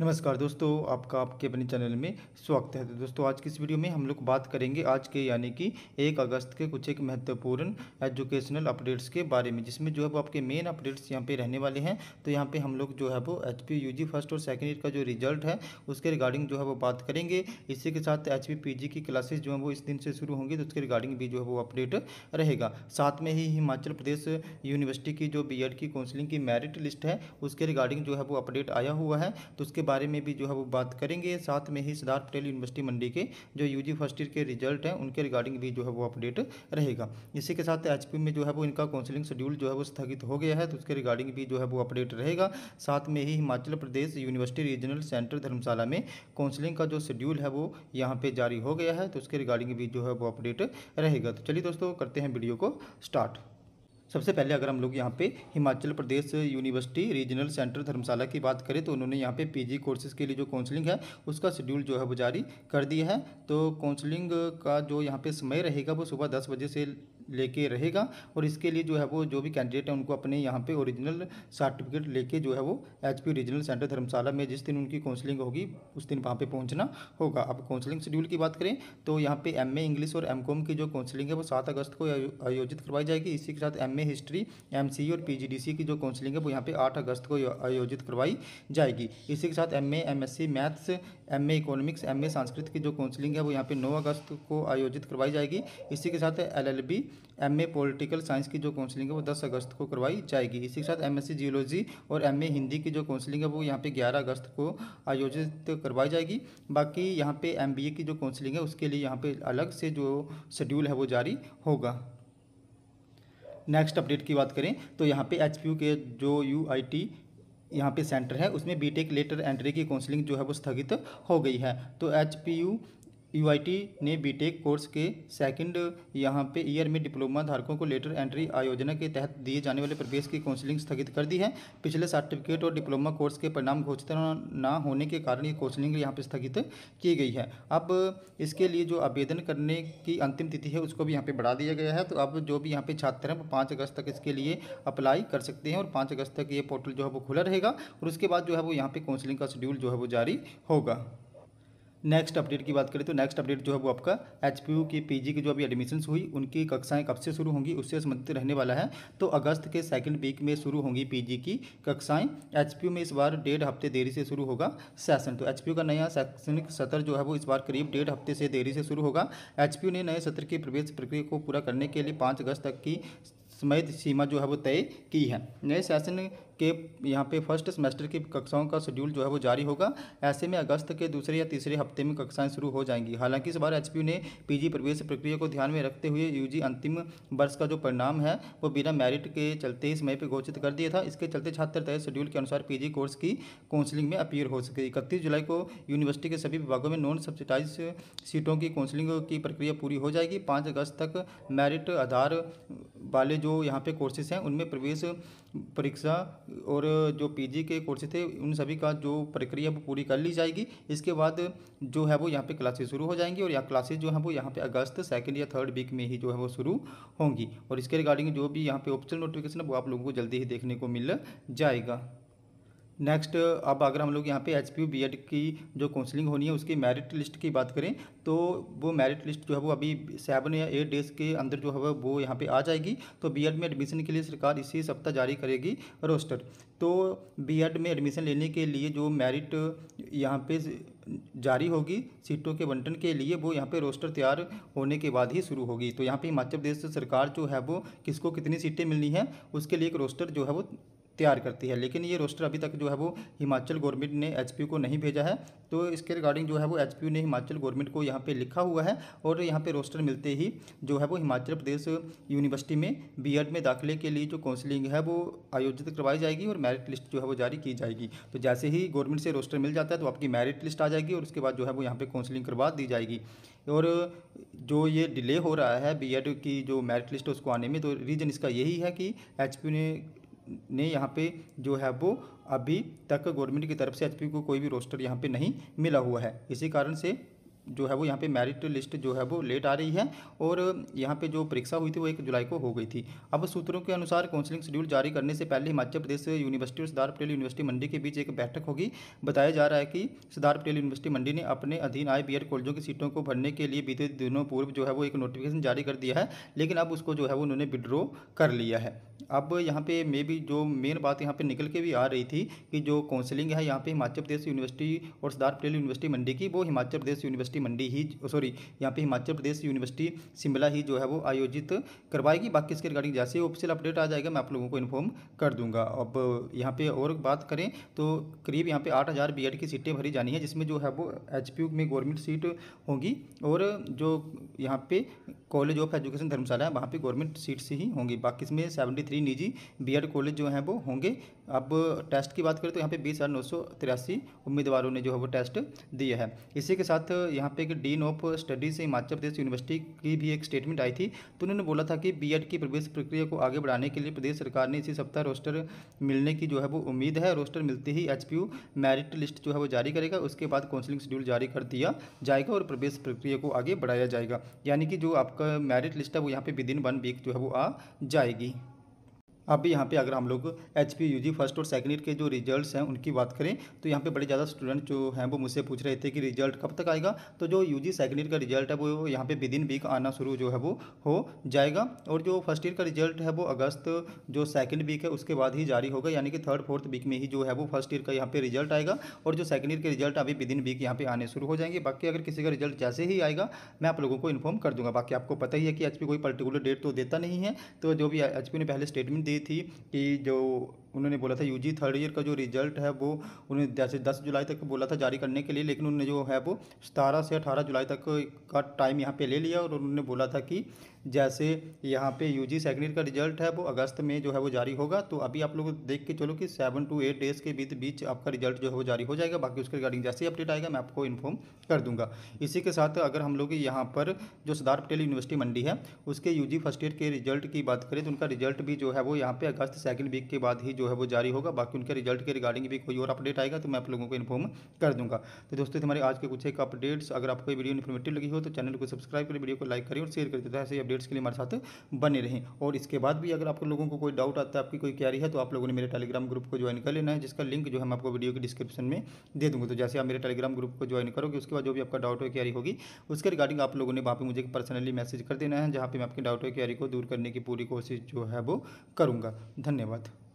नमस्कार दोस्तों आपका आपके अपने चैनल में स्वागत है तो दोस्तों आज की इस वीडियो में हम लोग बात करेंगे आज के यानी कि एक अगस्त के कुछ एक महत्वपूर्ण एजुकेशनल अपडेट्स के बारे में जिसमें जो है वो आपके मेन अपडेट्स यहाँ पे रहने वाले हैं तो यहाँ पे हम लोग जो है वो एच पी फर्स्ट और सेकेंड ईयर का जो रिजल्ट है उसके रिगार्डिंग जो है वो बात करेंगे इसी के साथ एच पी की क्लासेज जो है वो इस दिन से शुरू होंगी तो उसके रिगार्डिंग भी जो है वो अपडेट रहेगा साथ में ही हिमाचल प्रदेश यूनिवर्सिटी की जो बी की काउंसिलिंग की मेरिट लिस्ट है उसके रिगार्डिंग जो है वो अपडेट आया हुआ है तो उसके बारे में भी जो है वो बात करेंगे साथ में ही सिद्धार्थ पटेल यूनिवर्सिटी मंडी के जो यू जी फर्स्ट ईयर के रिजल्ट हैं उनके रिगार्डिंग भी जो है वो अपडेट रहेगा इसी के साथ एच में जो है वो इनका काउंसिलिंग शेड्यूल जो है वो स्थगित हो गया है तो उसके रिगार्डिंग भी जो है वो अपडेट रहेगा साथ में ही Himachal Pradesh university regional centre Dharamshala में काउंसलिंग का जो शेड्यूल है वो यहाँ पर जारी हो गया है तो उसके रिगार्डिंग भी जो है वो अपडेट रहेगा तो चलिए दोस्तों करते हैं वीडियो को स्टार्ट सबसे पहले अगर हम लोग यहाँ पे Himachal Pradesh university regional centre Dharamshala की बात करें तो उन्होंने यहाँ पे पीजी कोर्सेज के लिए जो काउंसलिंग है उसका शेड्यूल जो है वो जारी कर दिया है तो काउंसलिंग का जो यहाँ पे समय रहेगा वो सुबह दस बजे से लेके रहेगा और इसके लिए जो है वो जो भी कैंडिडेट हैं उनको अपने यहाँ पे ओरिजिनल सर्टिफिकेट लेके जो है वो H P regional centre Dharamshala में जिस दिन उनकी काउंसलिंग होगी उस दिन वहाँ पे पहुँचना होगा अब काउंसलिंग शेड्यूल की बात करें तो यहाँ पे एम इंग्लिश और एम की जो काउंसलिंग है वो सात अगस्त को आयोजित करवाई जाएगी इसी के साथ एम हिस्ट्री एम और पी की जो काउंसलिंग है वो यहाँ पर आठ अगस्त को आयोजित करवाई जाएगी इसी के साथ M M maths M economics M Sanskrit की जो काउंसलिंग है वो यहाँ पर नौ अगस्त को आयोजित करवाई जाएगी इसी के साथ L M A political science की जो काउंसलिंग है वो 10 अगस्त को करवाई जाएगी इसी के साथ एम एस जियोलॉजी और एम ए हिंदी की जो काउंसलिंग है वो यहाँ पे 11 अगस्त को आयोजित करवाई जाएगी बाकी यहाँ पे एम बी ए की जो काउंसलिंग है उसके लिए यहाँ पे अलग से जो शेड्यूल है वो जारी होगा नेक्स्ट अपडेट की बात करें तो यहाँ पे एच के जो यू आई टी यहाँ पे सेंटर है उसमें बीटेक लेटर एंट्री की काउंसलिंग जो है वो स्थगित हो गई है तो एच पी यू यूआईटी ने बीटेक कोर्स के सेकंड यहाँ पे ईयर में डिप्लोमा धारकों को लेटर एंट्री आयोजना के तहत दिए जाने वाले प्रवेश की काउंसलिंग स्थगित कर दी है पिछले सर्टिफिकेट और डिप्लोमा कोर्स के परिणाम घोषित ना होने के कारण ये काउंसलिंग यहाँ पे स्थगित की गई है अब इसके लिए जो आवेदन करने की अंतिम तिथि है उसको भी यहाँ पर बढ़ा दिया गया है तो अब जो भी यहाँ पर छात्र हैं वो पाँच अगस्त तक इसके लिए अप्लाई कर सकते हैं और पाँच अगस्त तक ये पोर्टल जो है वो खुला रहेगा और उसके बाद जो है वो यहाँ पर काउंसलिंग का शेड्यूल जो है वो जारी होगा नेक्स्ट अपडेट की बात करें तो नेक्स्ट अपडेट जो है वो आपका एच के पीजी की जो अभी एडमिशंस हुई उनकी कक्षाएं कब से शुरू होंगी उससे संबंधित रहने वाला है तो अगस्त के सेकंड वीक में शुरू होंगी पीजी की कक्षाएं एच में इस बार डेढ़ हफ्ते देरी से शुरू होगा सेशन तो एच का नया शैक्षणिक सत्र जो है वो इस बार करीब डेढ़ हफ्ते से देरी से शुरू होगा एच ने नए सत्र की प्रवेश प्रक्रिया को पूरा करने के लिए पाँच अगस्त तक की समय सीमा जो है वो तय की है नए सेशन के यहाँ पे फर्स्ट सेमेस्टर की कक्षाओं का शेड्यूल जो है वो जारी होगा ऐसे में अगस्त के दूसरे या तीसरे हफ्ते में कक्षाएं शुरू हो जाएंगी हालांकि इस बार एच ने पीजी प्रवेश प्रक्रिया को ध्यान में रखते हुए यूजी अंतिम वर्ष का जो परिणाम है वो बिना मेरिट के चलते इस मई पर घोषित कर दिया था इसके चलते छात्र तय शेड्यूल के अनुसार पी कोर्स की काउंसलिंग में अपीयर हो सके इकतीस जुलाई को यूनिवर्सिटी के सभी विभागों में नॉन सब्सिडाइज सीटों की काउंसलिंग की प्रक्रिया पूरी हो जाएगी पाँच अगस्त तक मेरिट आधार वाले जो यहाँ पे कोर्सेज हैं उनमें प्रवेश परीक्षा और जो पीजी के कोर्सेज थे उन सभी का जो प्रक्रिया वो पूरी कर ली जाएगी इसके बाद जो है वो यहाँ पे क्लासेज शुरू हो जाएंगी और यहाँ क्लासेज जो है वो यहाँ पे अगस्त सेकेंड या थर्ड वीक में ही जो है वो शुरू होंगी और इसके रिगार्डिंग जो भी यहाँ पे ऑप्शनल नोटिफिकेशन है वो आप लोगों को जल्दी ही देखने को मिल जाएगा नेक्स्ट अब अगर हम लोग यहाँ पे एच पी की जो काउंसलिंग होनी है उसकी मेरिट लिस्ट की बात करें तो वो मेरिट लिस्ट जो है वो अभी सेवन या एट डेज़ के अंदर जो है वो यहाँ पे आ जाएगी तो बीएड में एडमिशन के लिए सरकार इसी सप्ताह जारी करेगी रोस्टर तो बीएड में एडमिशन लेने के लिए जो मेरिट यहाँ पे जारी होगी सीटों के बंटन के लिए वो यहाँ पे रोस्टर तैयार होने के बाद ही शुरू होगी तो यहाँ पे हिमाचल प्रदेश सरकार जो है वो किसको कितनी सीटें मिलनी है उसके लिए एक रोस्टर जो है वो तैयार करती है लेकिन ये रोस्टर अभी तक जो है वो हिमाचल गवर्नमेंट ने एच को नहीं भेजा है तो इसके रिगार्डिंग जो है वो एच ने हिमाचल गवर्नमेंट को यहाँ पर लिखा हुआ है और यहाँ पर रोस्टर मिलते ही जो है वो हिमाचल प्रदेश यूनिवर्सिटी में बी में दाखिले के लिए जो काउंसलिंग है वो आयोजित करवाई जाएगी और मेरिट लिस्ट जो है वो जारी की जाएगी तो जैसे ही गवर्नमेंट से रोस्टर मिल जाता है तो आपकी मेरिट लिस्ट आ जाएगी और उसके बाद जो है वो यहाँ पे काउंसलिंग करवा दी जाएगी और जो ये डिले हो रहा है बीएड की जो मेरिट लिस्ट उसको आने में तो रीज़न इसका यही है कि एच ने ने यहाँ पे जो है वो अभी तक गवर्नमेंट की तरफ से एच को कोई भी रोस्टर यहाँ पे नहीं मिला हुआ है इसी कारण से जो है वो यहाँ पे मेरिट लिस्ट जो है वो लेट आ रही है और यहाँ पे जो परीक्षा हुई थी वो एक जुलाई को हो गई थी अब सूत्रों के अनुसार काउंसलिंग शेड्यूल जारी करने से पहले हिमाचल प्रदेश यूनिवर्सिटी और सरदार पटेल यूनिवर्सिटी मंडी के बीच एक बैठक होगी बताया जा रहा है कि सरदार पटेल यूनिवर्सिटी मंडी ने अपने अधीन आए बी कॉलेजों की सीटों को भरने के लिए बीते दिनों पूर्व जो है वो एक नोटिफिकेशन जारी कर दिया है लेकिन अब उसको जो है वो उन्होंने विड्रॉ कर लिया है अब यहाँ पे मे भी जो मेन बात यहाँ पे निकल के भी आ रही थी कि जो काउंसलिंग है यहाँ पे हिमाचल प्रदेश यूनिवर्सिटी और सरदार पटेल यूनिवर्सिटी मंडी की वो हिमाचल प्रदेश यूनिवर्सिटी यूनिवर्सिटी मंडी ही सॉरी यहाँ पे हिमाचल प्रदेश यूनिवर्सिटी शिमला ही जो है वो आयोजित करवाएगी बाकी इसके रिगार्डिंग जैसे ऑफिशियल अपडेट आ जाएगा मैं आप लोगों को इन्फॉर्म कर दूंगा अब यहाँ पे और बात करें तो करीब यहाँ पे आठ हज़ार e की सीटें भरी जानी है जिसमें जो है वो एच में गवर्नमेंट सीट होगी और जो यहाँ पे कॉलेज ऑफ एजुकेशन धर्मशाला है वहाँ पे गवर्नमेंट सीट से ही होंगी बाकी इसमें सेवेंटी निजी बी कॉलेज e जो हैं वो होंगे अब टेस्ट की बात करें तो यहाँ पे बीस उम्मीदवारों ने जो है वो टेस्ट दिया है इसी के साथ यहाँ यहाँ पे एक डीन ऑफ स्टडी से हिमाचल प्रदेश यूनिवर्सिटी की भी एक स्टेटमेंट आई थी तो उन्होंने बोला था कि बी की प्रवेश प्रक्रिया को आगे बढ़ाने के लिए प्रदेश सरकार ने इसी सप्ताह रोस्टर मिलने की जो है वो उम्मीद है रोस्टर मिलते ही एच मेरिट लिस्ट जो है वो जारी करेगा उसके बाद काउंसिलिंग शेड्यूल जारी कर दिया जाएगा और प्रवेश प्रक्रिया को आगे बढ़ाया जाएगा यानी कि जो आपका मेरिट लिस्ट है वो यहाँ पे विद इन वन वीक जो है वो आ जाएगी अब यहाँ पे अगर हम लोग H P U G first और सेकेंड ईयर के जो रिजल्ट्स हैं उनकी बात करें तो यहाँ पे बड़े ज़्यादा स्टूडेंट जो हैं वो मुझसे पूछ रहे थे कि रिजल्ट कब तक आएगा तो जो यू जी सेकेंड ईयर का रिजल्ट है वो यहाँ पे इन वीक आना शुरू जो है वो हो जाएगा और जो फर्स्ट ईयर का रिजल्ट है वो अगस्त जो सेकेंड वीक है उसके बाद ही जारी होगा यानी कि थर्ड फोर्थ वीक में ही जो है वो फर्स्ट ईयर का यहाँ पर रिजल्ट आएगा और जो सेकेंड ईयर के रिजल्ट अभी विदिन वीक यहाँ पर आने शुरू हो जाएंगे बाकी अगर किसी का रिजल्ट जैसे ही आएगा मैं आप लोगों को इन्फॉर्म कर दूंगा बाकी आपको पता ही है कि एच कोई पर्टिकुलर डेट तो देता नहीं है तो जो भी एच ने पहले स्टेटमेंट दी थी कि जो उन्होंने बोला था यूजी थर्ड ईयर का जो रिजल्ट है वो उन्होंने जैसे दस जुलाई तक बोला था जारी करने के लिए लेकिन उन्होंने जो है वो सतारह से अठारह जुलाई तक का टाइम यहाँ पे ले लिया और उन्होंने बोला था कि जैसे यहाँ पे यूजी सेकेंड ईयर का रिजल्ट है वो अगस्त में जो है वो जारी होगा तो अभी आप लोग देख के चलो कि सेवन टू एट डेज़ के बीच बीच आपका रिजल्ट जो है वो जारी हो जाएगा बाकी उसके रिगार्डिंग जैसे ही अपडेट आएगा मैं आपको इन्फॉर्म कर दूंगा इसी के साथ अगर हम लोग यहाँ पर जो सरदार पटेल यूनिवर्सिटी मंडी है उसके यू फर्स्ट ईयर के रिजल्ट की बात करें तो उनका रिजल्ट भी जो है वो यहाँ पर अगस्त सेकंड वीक के बाद ही जो है वो जारी होगा बाकी उनके रिजल्ट के रिगार्डिंग भी कोई और अपडेट आएगा तो मैं आप लोगों को इन्फॉर्म कर दूंगा तो दोस्तों हमारे आज के कुछ एक अपडेट्स अगर आपको वीडियो इन्फॉर्मेटिव लगी हो तो चैनल को सब्सक्राइब करें वीडियो को लाइक करें और शेयर करते तो ऐसे अपडेट्स के लिए हमारे साथ बने रहें और इसके बाद भी अगर आप लोगों को कोई डाउट आता है आपकी कोई क्यारी है तो आप लोगों ने मेरे टेलीग्राम ग्रुप को ज्वाइन कर लेना है जिसका लिंक जो है मैं आपको वीडियो की डिस्क्रिप्शन में दे दूँगा तो जैसे आप मेरे टेलीग्राम ग्रुप को ज्वाइन करोगे उसके बाद जो भी आपका डाउट हो क्यारी होगी उसके रिगार्डिंग आप लोगों ने वहाँ पर मुझे पर्सनली मैसेज कर देना है जहाँ पर मैं आपके डाउट हो क्यारी को दूर करने की पूरी कोशिश जो है वो करूँगा धन्यवाद